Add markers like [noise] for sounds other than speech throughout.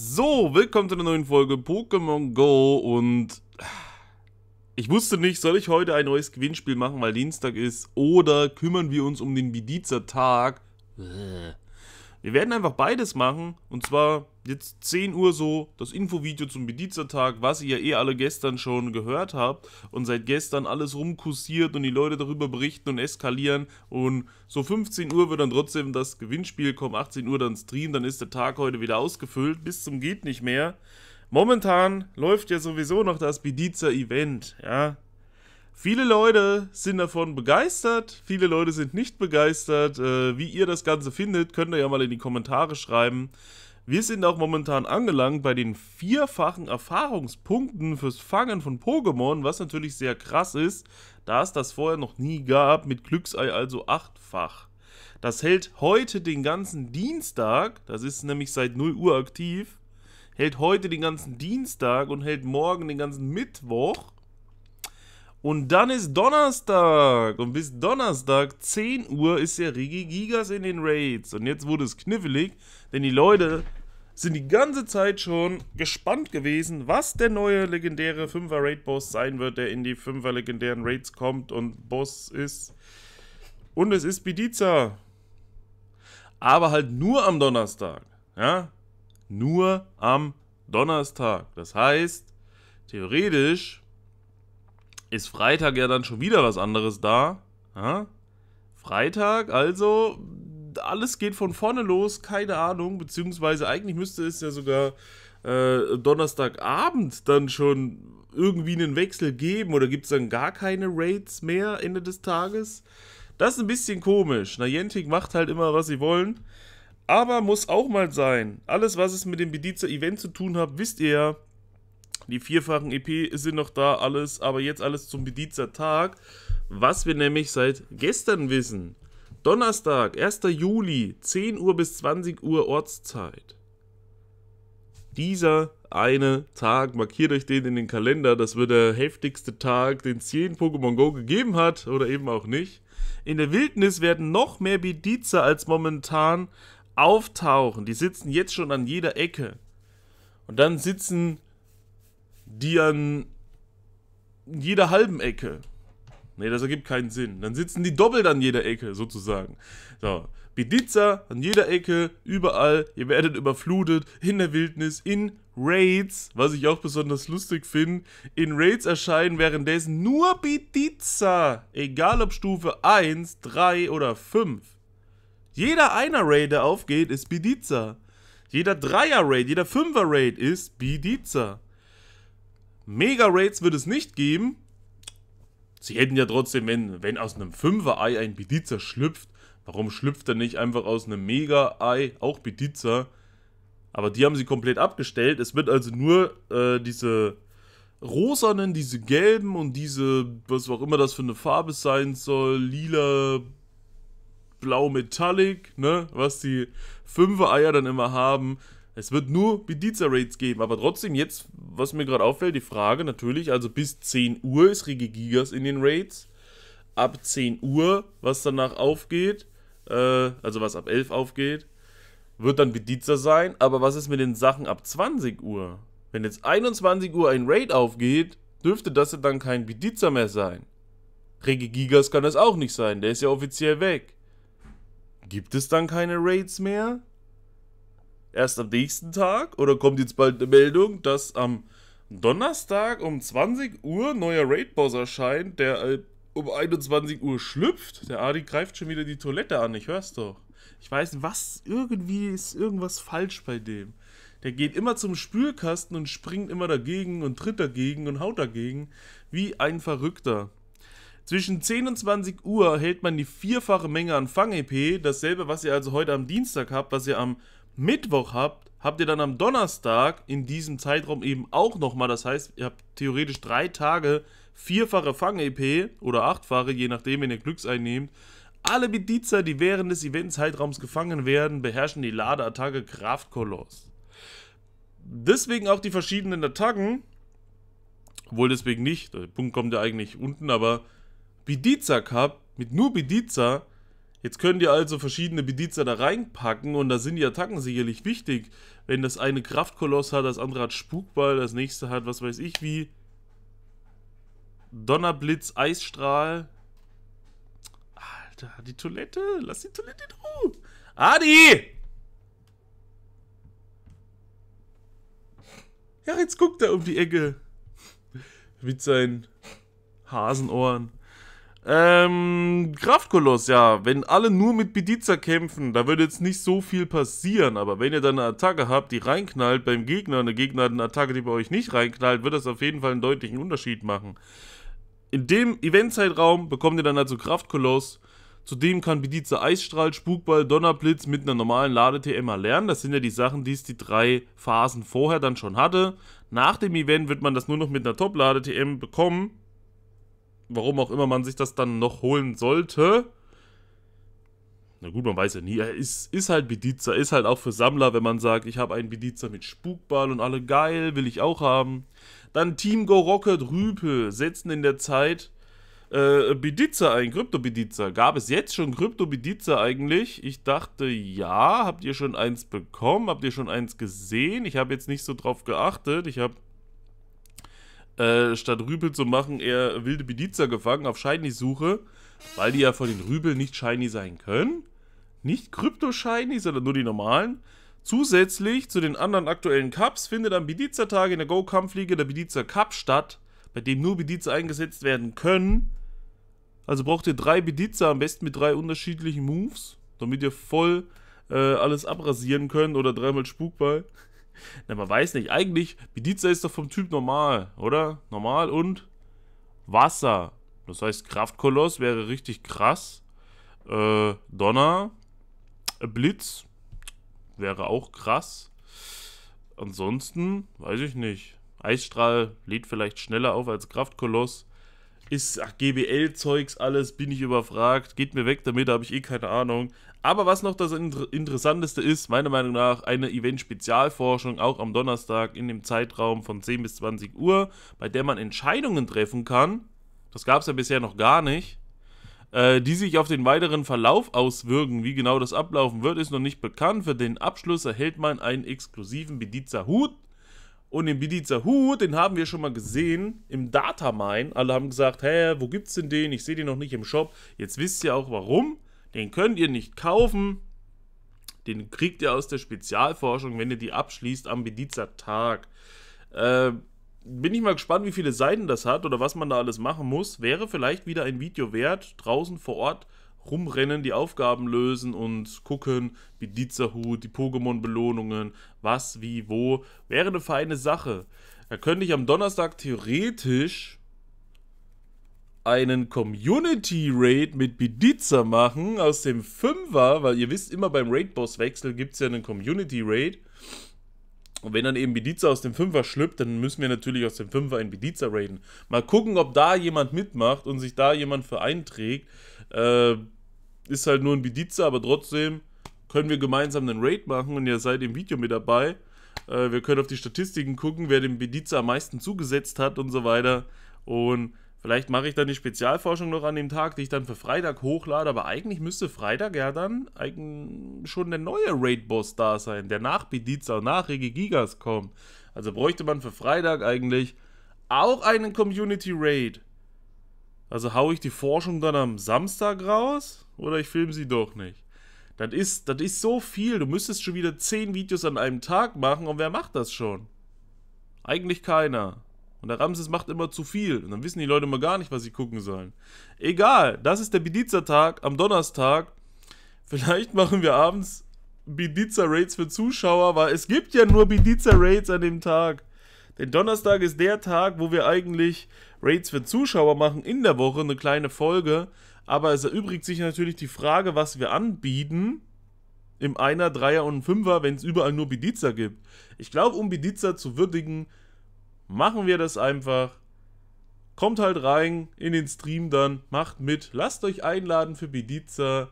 So, willkommen zu einer neuen Folge Pokémon Go und ah, ich wusste nicht, soll ich heute ein neues Gewinnspiel machen, weil Dienstag ist oder kümmern wir uns um den Bidizer Tag. Äh. Wir werden einfach beides machen. Und zwar jetzt 10 Uhr so das Infovideo zum Bedietzertag, was ihr ja eh alle gestern schon gehört habt und seit gestern alles rumkursiert und die Leute darüber berichten und eskalieren und so 15 Uhr wird dann trotzdem das Gewinnspiel kommen, 18 Uhr dann Stream, dann ist der Tag heute wieder ausgefüllt, bis zum geht nicht mehr. Momentan läuft ja sowieso noch das Bedizer Event, ja, Viele Leute sind davon begeistert, viele Leute sind nicht begeistert. Äh, wie ihr das Ganze findet, könnt ihr ja mal in die Kommentare schreiben. Wir sind auch momentan angelangt bei den vierfachen Erfahrungspunkten fürs Fangen von Pokémon, was natürlich sehr krass ist, da es das vorher noch nie gab, mit Glücksei also achtfach. Das hält heute den ganzen Dienstag, das ist nämlich seit 0 Uhr aktiv, hält heute den ganzen Dienstag und hält morgen den ganzen Mittwoch und dann ist Donnerstag. Und bis Donnerstag, 10 Uhr, ist ja Rigi Gigas in den Raids. Und jetzt wurde es knifflig, denn die Leute sind die ganze Zeit schon gespannt gewesen, was der neue legendäre 5er Raid Boss sein wird, der in die 5er legendären Raids kommt und Boss ist. Und es ist Bidiza. Aber halt nur am Donnerstag. Ja? Nur am Donnerstag. Das heißt, theoretisch ist Freitag ja dann schon wieder was anderes da. Ja? Freitag, also alles geht von vorne los, keine Ahnung, beziehungsweise eigentlich müsste es ja sogar äh, Donnerstagabend dann schon irgendwie einen Wechsel geben oder gibt es dann gar keine Raids mehr Ende des Tages? Das ist ein bisschen komisch. Niantic macht halt immer, was sie wollen. Aber muss auch mal sein. Alles, was es mit dem Bediza Event zu tun hat, wisst ihr ja. Die vierfachen EP sind noch da, alles, aber jetzt alles zum Bedizer Tag. Was wir nämlich seit gestern wissen. Donnerstag, 1. Juli, 10 Uhr bis 20 Uhr Ortszeit. Dieser eine Tag, markiert euch den in den Kalender, das wird der heftigste Tag, den es je in Pokémon Go gegeben hat oder eben auch nicht. In der Wildnis werden noch mehr Bedizer als momentan auftauchen. Die sitzen jetzt schon an jeder Ecke. Und dann sitzen die an jeder halben Ecke. Nee, das ergibt keinen Sinn. Dann sitzen die doppelt an jeder Ecke, sozusagen. So, Bediza an jeder Ecke, überall. Ihr werdet überflutet, in der Wildnis, in Raids, was ich auch besonders lustig finde. In Raids erscheinen währenddessen nur Bediza. Egal ob Stufe 1, 3 oder 5. Jeder einer Raid, der aufgeht, ist Bediza. Jeder Dreier-Raid, jeder Fünfer-Raid ist Bediza. Mega-Raids wird es nicht geben. Sie hätten ja trotzdem, wenn, wenn aus einem 5 ei ein Bedizer schlüpft, warum schlüpft er nicht einfach aus einem Mega-Ei auch Bedizer? Aber die haben sie komplett abgestellt. Es wird also nur äh, diese rosanen, diese gelben und diese, was auch immer das für eine Farbe sein soll, lila, blau metallic, ne, was die Fünfer-Eier dann immer haben, es wird nur Bediza-Rates geben, aber trotzdem jetzt, was mir gerade auffällt, die Frage natürlich, also bis 10 Uhr ist Regigigas in den Raids. Ab 10 Uhr, was danach aufgeht, äh, also was ab 11 aufgeht, wird dann Bediza sein. Aber was ist mit den Sachen ab 20 Uhr? Wenn jetzt 21 Uhr ein Raid aufgeht, dürfte das ja dann kein Bediza mehr sein. Regigigas kann das auch nicht sein, der ist ja offiziell weg. Gibt es dann keine Raids mehr? erst am nächsten Tag oder kommt jetzt bald eine Meldung, dass am Donnerstag um 20 Uhr neuer Raid-Boss erscheint, der äh, um 21 Uhr schlüpft? Der Adi greift schon wieder die Toilette an, ich hör's doch. Ich weiß nicht, was, irgendwie ist irgendwas falsch bei dem. Der geht immer zum Spülkasten und springt immer dagegen und tritt dagegen und haut dagegen, wie ein Verrückter. Zwischen 10 und 20 Uhr hält man die vierfache Menge an Fang-EP, dasselbe, was ihr also heute am Dienstag habt, was ihr am Mittwoch habt, habt ihr dann am Donnerstag in diesem Zeitraum eben auch nochmal. Das heißt, ihr habt theoretisch drei Tage vierfache Fang-EP oder achtfache, je nachdem, wenn ihr Glücks einnehmt. Alle Bedizer, die während des Event-Zeitraums gefangen werden, beherrschen die Ladeattacke Kraftkoloss. Deswegen auch die verschiedenen Attacken. Obwohl deswegen nicht, der Punkt kommt ja eigentlich unten, aber Bediza Cup mit nur Bediza Jetzt könnt ihr also verschiedene Bedienstete da reinpacken und da sind die Attacken sicherlich wichtig. Wenn das eine Kraftkoloss hat, das andere hat Spukball, das nächste hat was weiß ich wie. Donnerblitz, Eisstrahl. Alter, die Toilette. Lass die Toilette in Ruhe. Adi! Ja, jetzt guckt er um die Ecke. Mit seinen Hasenohren. Ähm, Kraftkoloss, ja. Wenn alle nur mit Bediza kämpfen, da würde jetzt nicht so viel passieren. Aber wenn ihr dann eine Attacke habt, die reinknallt beim Gegner und der Gegner hat eine Attacke, die bei euch nicht reinknallt, wird das auf jeden Fall einen deutlichen Unterschied machen. In dem Eventzeitraum bekommt ihr dann also Kraftkoloss. Zudem kann Bediza Eisstrahl, Spukball, Donnerblitz mit einer normalen Lade-TM erlernen. Das sind ja die Sachen, die es die drei Phasen vorher dann schon hatte. Nach dem Event wird man das nur noch mit einer Top-Lade-TM bekommen warum auch immer man sich das dann noch holen sollte. Na gut, man weiß ja nie. Er ist, ist halt Bediza, ist halt auch für Sammler, wenn man sagt, ich habe einen Bediza mit Spukball und alle geil, will ich auch haben. Dann Team Go Rocket Rüpel setzen in der Zeit äh, Bediza ein, Krypto Bediza. Gab es jetzt schon Krypto Bediza eigentlich? Ich dachte, ja. Habt ihr schon eins bekommen? Habt ihr schon eins gesehen? Ich habe jetzt nicht so drauf geachtet. Ich habe äh, statt Rübel zu machen, eher wilde Bediza gefangen auf Shiny-Suche, weil die ja von den Rübeln nicht Shiny sein können. Nicht Krypto-Shiny, sondern nur die normalen. Zusätzlich zu den anderen aktuellen Cups findet am Bediza-Tag in der Go-Kampfliga der Bediza-Cup statt, bei dem nur Bediza eingesetzt werden können. Also braucht ihr drei Bediza, am besten mit drei unterschiedlichen Moves, damit ihr voll äh, alles abrasieren könnt oder dreimal Spukball. Na, man weiß nicht. Eigentlich, Bediza ist doch vom Typ normal, oder? Normal und Wasser. Das heißt, Kraftkoloss wäre richtig krass. Äh, Donner, Blitz wäre auch krass. Ansonsten, weiß ich nicht. Eisstrahl lädt vielleicht schneller auf als Kraftkoloss. Ist GBL-Zeugs alles, bin ich überfragt. Geht mir weg damit, da habe ich eh keine Ahnung. Aber was noch das Interessanteste ist, meiner Meinung nach, eine Event-Spezialforschung auch am Donnerstag in dem Zeitraum von 10 bis 20 Uhr, bei der man Entscheidungen treffen kann. Das gab es ja bisher noch gar nicht. Äh, die sich auf den weiteren Verlauf auswirken. Wie genau das ablaufen wird, ist noch nicht bekannt. Für den Abschluss erhält man einen exklusiven Bediza-Hut. Und den Bediza-Hut, den haben wir schon mal gesehen im Datamine. Alle haben gesagt, hä, wo gibt's denn den? Ich sehe den noch nicht im Shop. Jetzt wisst ihr auch warum. Den könnt ihr nicht kaufen. Den kriegt ihr aus der Spezialforschung, wenn ihr die abschließt am Bedizer Tag. Äh, bin ich mal gespannt, wie viele Seiten das hat oder was man da alles machen muss. Wäre vielleicht wieder ein Video wert, draußen vor Ort rumrennen, die Aufgaben lösen und gucken, wie Dizerhut, die Pokémon-Belohnungen, was, wie, wo. Wäre eine feine Sache. Da könnte ich am Donnerstag theoretisch einen Community Raid mit Bidiza machen aus dem Fünfer, weil ihr wisst, immer beim Raid-Boss-Wechsel gibt es ja einen Community Raid. Und wenn dann eben Bidiza aus dem Fünfer schlüpft, dann müssen wir natürlich aus dem Fünfer in Bidiza raiden. Mal gucken, ob da jemand mitmacht und sich da jemand für einträgt. Äh, ist halt nur ein Bidiza, aber trotzdem können wir gemeinsam einen Raid machen und ihr seid im Video mit dabei. Äh, wir können auf die Statistiken gucken, wer dem Bediza am meisten zugesetzt hat und so weiter. Und Vielleicht mache ich dann die Spezialforschung noch an dem Tag, die ich dann für Freitag hochlade, aber eigentlich müsste Freitag ja dann schon der neue Raid-Boss da sein, der nach Bediza und nach Regigigas kommt. Also bräuchte man für Freitag eigentlich auch einen Community-Raid. Also haue ich die Forschung dann am Samstag raus oder ich filme sie doch nicht. Das ist, das ist so viel. Du müsstest schon wieder 10 Videos an einem Tag machen und wer macht das schon? Eigentlich keiner. Und der Ramses macht immer zu viel. Und dann wissen die Leute mal gar nicht, was sie gucken sollen. Egal, das ist der Bediza-Tag am Donnerstag. Vielleicht machen wir abends Bediza-Rates für Zuschauer, weil es gibt ja nur Bediza-Rates an dem Tag. Denn Donnerstag ist der Tag, wo wir eigentlich Rates für Zuschauer machen in der Woche, eine kleine Folge. Aber es erübrigt sich natürlich die Frage, was wir anbieten im Einer, Dreier und Fünfer, wenn es überall nur Bediza gibt. Ich glaube, um Bediza zu würdigen, machen wir das einfach. Kommt halt rein in den Stream dann, macht mit, lasst euch einladen für Bidiza.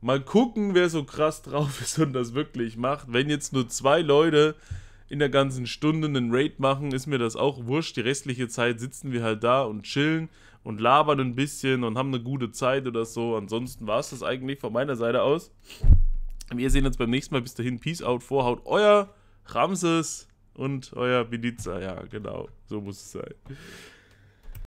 Mal gucken, wer so krass drauf [laughs] ist und das wirklich macht. Wenn jetzt nur zwei Leute in der ganzen Stunde einen Raid machen, ist mir das auch wurscht. Die restliche Zeit sitzen wir halt da und chillen und labern ein bisschen und haben eine gute Zeit oder so. Ansonsten war es das eigentlich von meiner Seite aus. Wir sehen uns beim nächsten Mal. Bis dahin, Peace out, Vorhaut, euer Ramses und euer Miliza. Ja, genau. So muss es sein.